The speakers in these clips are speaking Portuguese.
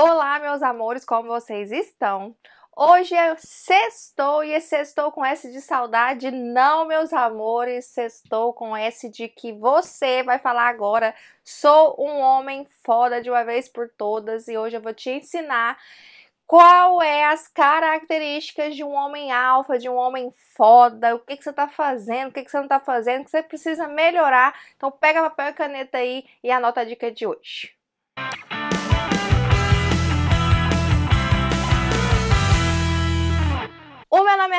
Olá, meus amores, como vocês estão? Hoje é sextou e é sextou com S de saudade. Não, meus amores, sextou com S de que você vai falar agora. Sou um homem foda de uma vez por todas e hoje eu vou te ensinar qual é as características de um homem alfa, de um homem foda, o que, que você tá fazendo, o que, que você não tá fazendo, o que você precisa melhorar. Então pega papel e caneta aí e anota a dica de hoje.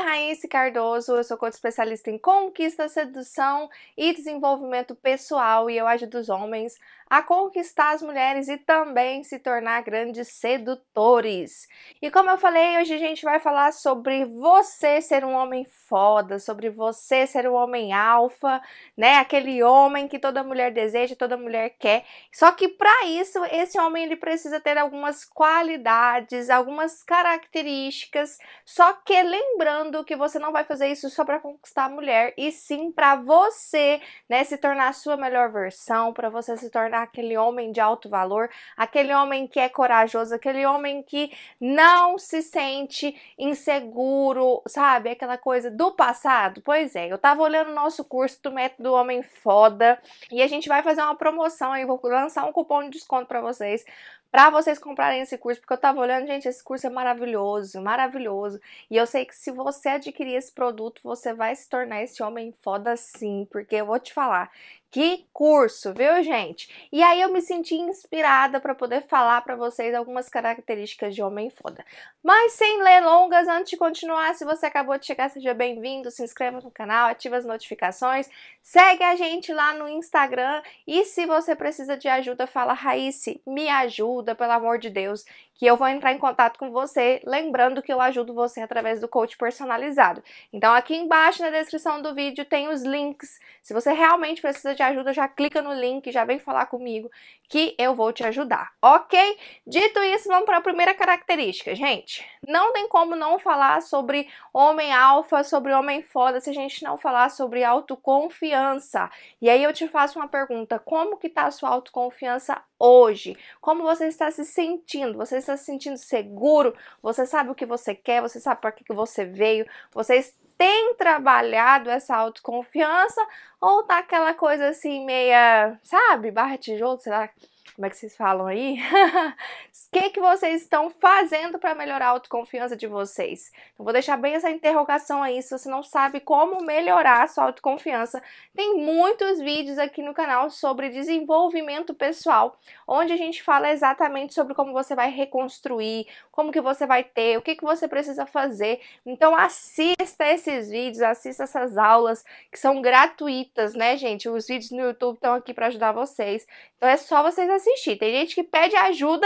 Raíssa Cardoso, eu sou coach especialista em conquista, sedução e desenvolvimento pessoal e eu ajudo os homens a conquistar as mulheres e também se tornar grandes sedutores. E como eu falei, hoje a gente vai falar sobre você ser um homem foda, sobre você ser um homem alfa, né? Aquele homem que toda mulher deseja, toda mulher quer. Só que para isso, esse homem ele precisa ter algumas qualidades, algumas características. Só que lembrando que você não vai fazer isso só para conquistar a mulher, e sim para você, né, se tornar a sua melhor versão, para você se tornar aquele homem de alto valor, aquele homem que é corajoso, aquele homem que não se sente inseguro, sabe? Aquela coisa do passado. Pois é, eu tava olhando o nosso curso do Método Homem Foda e a gente vai fazer uma promoção aí, vou lançar um cupom de desconto para vocês para vocês comprarem esse curso, porque eu tava olhando, gente, esse curso é maravilhoso, maravilhoso. E eu sei que se você adquirir esse produto, você vai se tornar esse homem foda sim, porque eu vou te falar. Que curso, viu, gente? E aí eu me senti inspirada para poder falar para vocês algumas características de homem foda. Mas sem ler longas, antes de continuar, se você acabou de chegar, seja bem-vindo, se inscreva no canal, ative as notificações, segue a gente lá no Instagram e se você precisa de ajuda, fala Raíce, me ajuda, pelo amor de Deus, que eu vou entrar em contato com você, lembrando que eu ajudo você através do coach personalizado. Então aqui embaixo na descrição do vídeo tem os links. Se você realmente precisa de de ajuda, já clica no link, já vem falar comigo que eu vou te ajudar, ok? Dito isso, vamos para a primeira característica, gente. Não tem como não falar sobre homem alfa, sobre homem foda, se a gente não falar sobre autoconfiança. E aí eu te faço uma pergunta, como que tá a sua autoconfiança hoje? Como você está se sentindo? Você está se sentindo seguro? Você sabe o que você quer? Você sabe para que, que você veio? Você tem trabalhado essa autoconfiança ou tá aquela coisa assim meia, sabe, barra tijolo, sei lá como é que vocês falam aí? O que, que vocês estão fazendo para melhorar a autoconfiança de vocês? Então, vou deixar bem essa interrogação aí. Se você não sabe como melhorar a sua autoconfiança, tem muitos vídeos aqui no canal sobre desenvolvimento pessoal, onde a gente fala exatamente sobre como você vai reconstruir, como que você vai ter, o que, que você precisa fazer. Então, assista esses vídeos, assista essas aulas que são gratuitas, né, gente? Os vídeos no YouTube estão aqui para ajudar vocês. Então, é só vocês assistir. Tem gente que pede ajuda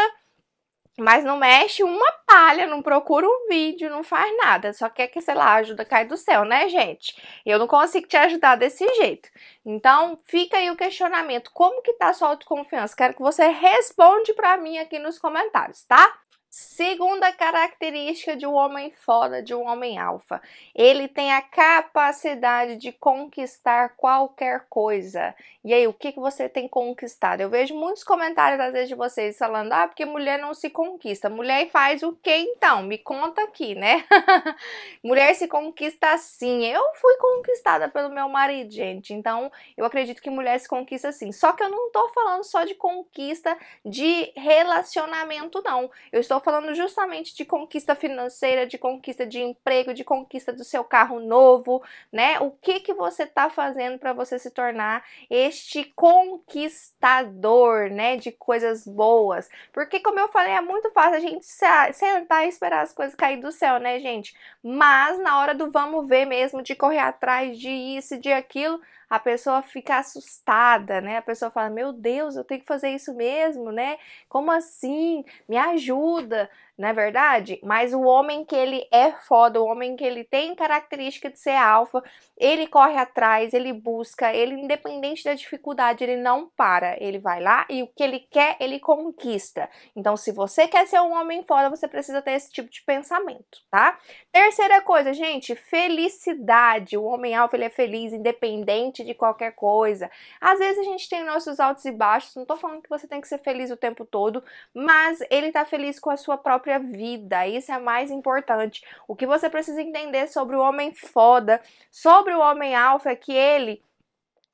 mas não mexe uma palha, não procura um vídeo, não faz nada. Só quer que, sei lá, ajuda cai do céu, né, gente? Eu não consigo te ajudar desse jeito. Então, fica aí o questionamento. Como que tá a sua autoconfiança? Quero que você responda para mim aqui nos comentários, tá? Segunda característica de um homem foda, de um homem alfa, ele tem a capacidade de conquistar qualquer coisa. E aí, o que, que você tem conquistado? Eu vejo muitos comentários às vezes de vocês falando: ah, porque mulher não se conquista. Mulher faz o que então? Me conta aqui, né? mulher se conquista assim. Eu fui conquistada pelo meu marido, gente. Então, eu acredito que mulher se conquista assim. Só que eu não tô falando só de conquista de relacionamento, não. Eu estou falando justamente de conquista financeira, de conquista de emprego, de conquista do seu carro novo, né? O que que você tá fazendo para você se tornar este conquistador, né, de coisas boas? Porque como eu falei, é muito fácil a gente sentar e esperar as coisas cair do céu, né, gente? Mas na hora do vamos ver mesmo, de correr atrás de isso e de aquilo, a pessoa fica assustada, né? A pessoa fala: Meu Deus, eu tenho que fazer isso mesmo, né? Como assim? Me ajuda é verdade? Mas o homem que ele é foda, o homem que ele tem característica de ser alfa, ele corre atrás, ele busca, ele independente da dificuldade, ele não para, ele vai lá e o que ele quer, ele conquista. Então, se você quer ser um homem foda, você precisa ter esse tipo de pensamento, tá? Terceira coisa, gente, felicidade. O homem alfa, ele é feliz, independente de qualquer coisa. Às vezes a gente tem nossos altos e baixos, não tô falando que você tem que ser feliz o tempo todo, mas ele tá feliz com a sua própria própria vida. Isso é mais importante. O que você precisa entender sobre o homem foda, sobre o homem alfa, é que ele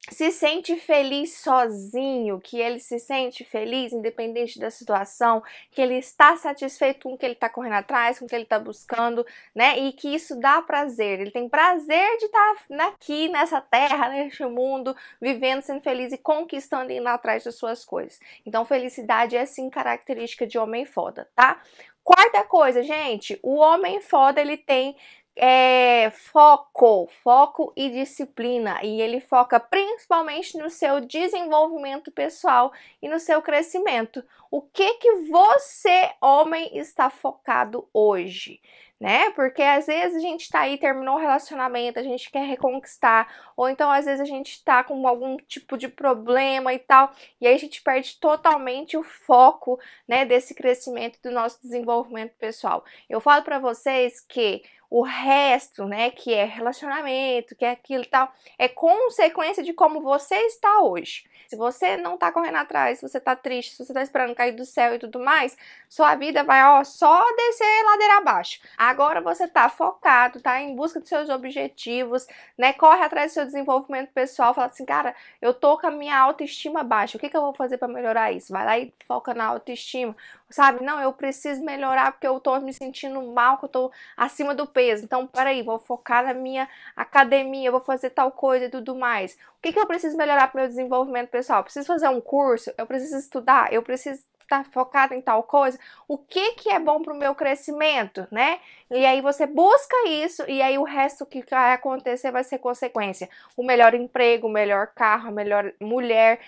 se sente feliz sozinho, que ele se sente feliz independente da situação, que ele está satisfeito com o que ele está correndo atrás, com o que ele está buscando, né? E que isso dá prazer. Ele tem prazer de estar tá né, aqui nessa terra, neste mundo, vivendo, sendo feliz e conquistando e indo atrás das suas coisas. Então, felicidade é sim característica de homem foda, tá? Quarta coisa, gente, o homem foda ele tem é, foco, foco e disciplina, e ele foca principalmente no seu desenvolvimento pessoal e no seu crescimento. O que que você, homem, está focado hoje? Né? Porque às vezes a gente está aí, terminou o relacionamento, a gente quer reconquistar, ou então às vezes a gente está com algum tipo de problema e tal, e aí a gente perde totalmente o foco, né, desse crescimento do nosso desenvolvimento pessoal. Eu falo para vocês que o resto, né, que é relacionamento, que é aquilo e tal, é consequência de como você está hoje. Se você não tá correndo atrás, se você tá triste, se você tá esperando cair do céu e tudo mais, sua vida vai, ó, só descer ladeira abaixo. Agora você tá focado, tá em busca dos seus objetivos, né, corre atrás do seu desenvolvimento pessoal, fala assim, cara, eu tô com a minha autoestima baixa, o que que eu vou fazer para melhorar isso? Vai lá e foca na autoestima, sabe? Não, eu preciso melhorar porque eu tô me sentindo mal, que eu tô acima do peso, peso. Então, peraí, vou focar na minha academia, vou fazer tal coisa e tudo mais. O que, que eu preciso melhorar para o meu desenvolvimento pessoal? Eu preciso fazer um curso? Eu preciso estudar? Eu preciso estar tá em tal coisa? O que, que é bom para o meu crescimento, né? E aí você busca isso e aí o resto que vai acontecer vai ser consequência. O melhor emprego, o melhor carro, a melhor mulher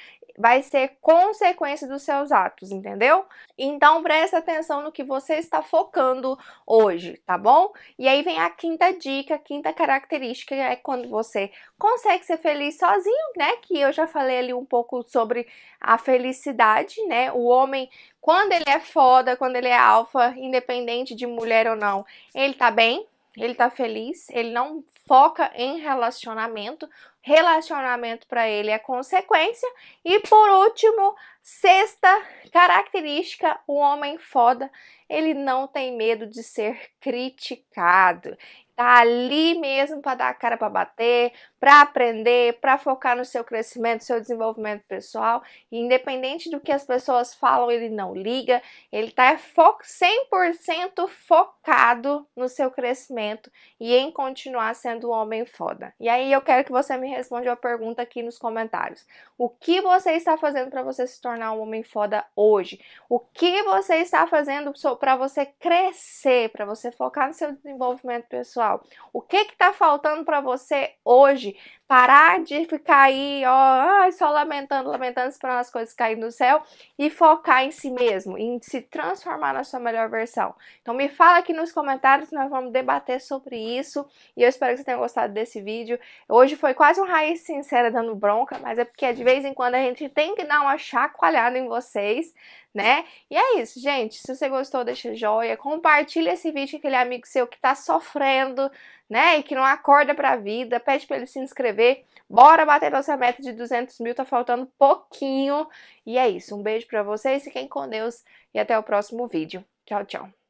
vai ser consequência dos seus atos, entendeu? Então presta atenção no que você está focando hoje, tá bom? E aí vem a quinta dica, a quinta característica é quando você consegue ser feliz sozinho, né? Que eu já falei ali um pouco sobre a felicidade, né? O homem quando ele é foda, quando ele é alfa, independente de mulher ou não, ele tá bem, ele tá feliz, ele não foca em relacionamento, relacionamento para ele é consequência. E por último, sexta característica, o homem foda, ele não tem medo de ser criticado. Tá ali mesmo para dar a cara para bater, para aprender, para focar no seu crescimento, seu desenvolvimento pessoal. E independente do que as pessoas falam, ele não liga, ele está fo 100% focado no seu crescimento e em continuar sendo um homem foda. E aí eu quero que você me responda uma pergunta aqui nos comentários. O que você está fazendo para você se tornar um homem foda hoje? O que você está fazendo para você crescer, para você focar no seu desenvolvimento pessoal? O que está faltando para você hoje? hoje parar de ficar aí, ó, só lamentando, lamentando, esperando as coisas caírem no céu e focar em si mesmo, em se transformar na sua melhor versão. Então me fala aqui nos comentários, nós vamos debater sobre isso e eu espero que você tenha gostado desse vídeo. Hoje foi quase um raiz sincera dando bronca, mas é porque de vez em quando a gente tem que dar uma chacoalhada em vocês, né? E é isso, gente. Se você gostou, deixa joia, compartilha esse vídeo com aquele amigo seu que tá sofrendo, né, e que não acorda pra vida, pede pra ele se inscrever inscrever. Bora bater nossa meta de 200 mil, tá faltando pouquinho. E é isso, um beijo para vocês, fiquem com Deus e até o próximo vídeo. Tchau, tchau.